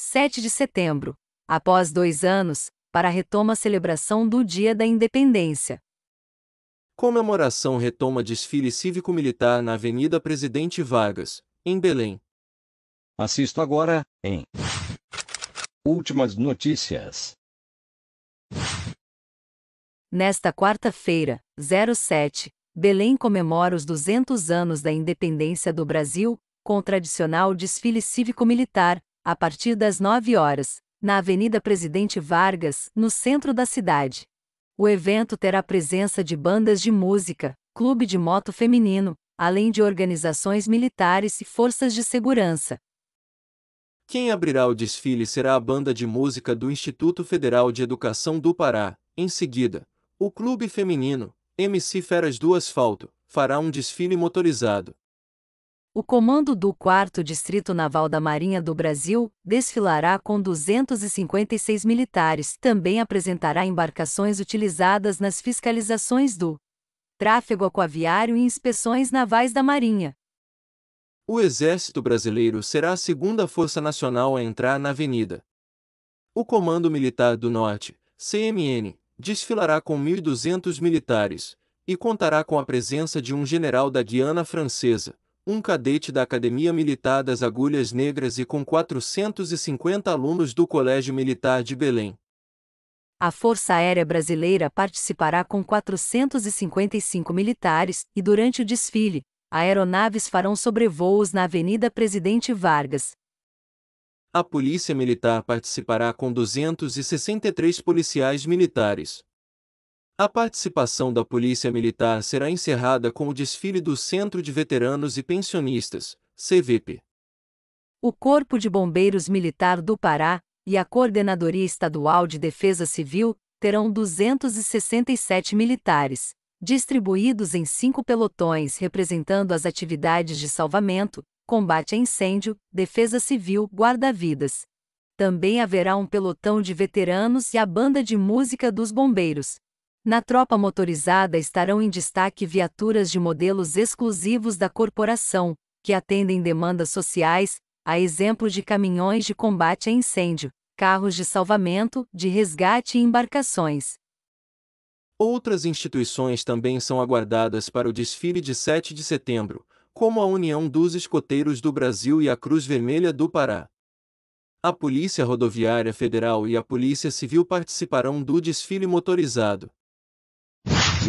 7 de setembro, após dois anos, para a retoma celebração do Dia da Independência. Comemoração retoma desfile cívico-militar na Avenida Presidente Vargas, em Belém. Assisto agora, em Últimas notícias. Nesta quarta-feira, 07, Belém comemora os 200 anos da independência do Brasil, com o tradicional desfile cívico-militar, a partir das 9 horas, na Avenida Presidente Vargas, no centro da cidade. O evento terá presença de bandas de música, clube de moto feminino, além de organizações militares e forças de segurança. Quem abrirá o desfile será a banda de música do Instituto Federal de Educação do Pará. Em seguida, o clube feminino, MC Feras do Asfalto, fará um desfile motorizado. O comando do 4 Distrito Naval da Marinha do Brasil desfilará com 256 militares. Também apresentará embarcações utilizadas nas fiscalizações do tráfego aquaviário e inspeções navais da Marinha. O Exército Brasileiro será a segunda força nacional a entrar na avenida. O Comando Militar do Norte, CMN, desfilará com 1.200 militares e contará com a presença de um general da Guiana Francesa, um cadete da Academia Militar das Agulhas Negras e com 450 alunos do Colégio Militar de Belém. A Força Aérea Brasileira participará com 455 militares e, durante o desfile, aeronaves farão sobrevoos na Avenida Presidente Vargas. A Polícia Militar participará com 263 policiais militares. A participação da Polícia Militar será encerrada com o desfile do Centro de Veteranos e Pensionistas, CVP. O Corpo de Bombeiros Militar do Pará e a Coordenadoria Estadual de Defesa Civil terão 267 militares, distribuídos em cinco pelotões representando as atividades de salvamento, combate a incêndio, defesa civil, guarda-vidas. Também haverá um pelotão de veteranos e a banda de música dos bombeiros, na tropa motorizada estarão em destaque viaturas de modelos exclusivos da corporação, que atendem demandas sociais, a exemplo de caminhões de combate a incêndio, carros de salvamento, de resgate e embarcações. Outras instituições também são aguardadas para o desfile de 7 de setembro, como a União dos Escoteiros do Brasil e a Cruz Vermelha do Pará. A Polícia Rodoviária Federal e a Polícia Civil participarão do desfile motorizado